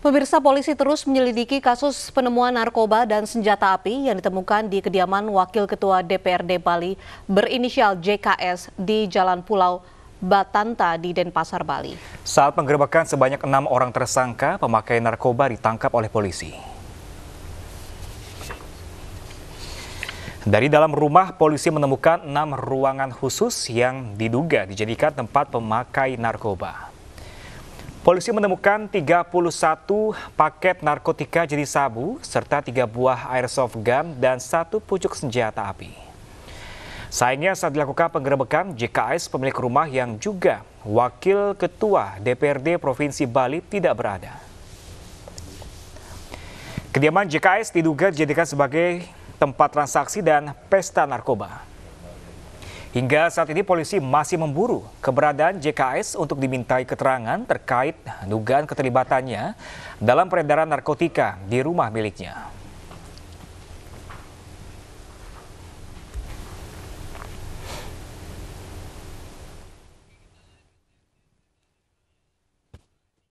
Pemirsa polisi terus menyelidiki kasus penemuan narkoba dan senjata api yang ditemukan di kediaman Wakil Ketua DPRD Bali berinisial JKS di Jalan Pulau Batanta di Denpasar, Bali. Saat penggerebekan sebanyak enam orang tersangka pemakai narkoba ditangkap oleh polisi. Dari dalam rumah, polisi menemukan enam ruangan khusus yang diduga dijadikan tempat pemakai narkoba. Polisi menemukan 31 paket narkotika jenis sabu serta 3 buah airsoft gun dan satu pucuk senjata api. Sayangnya saat dilakukan penggerebekan, JKS pemilik rumah yang juga wakil ketua DPRD Provinsi Bali tidak berada. Kediaman JKS diduga dijadikan sebagai tempat transaksi dan pesta narkoba. Hingga saat ini polisi masih memburu keberadaan JKS untuk dimintai keterangan terkait dugaan keterlibatannya dalam peredaran narkotika di rumah miliknya.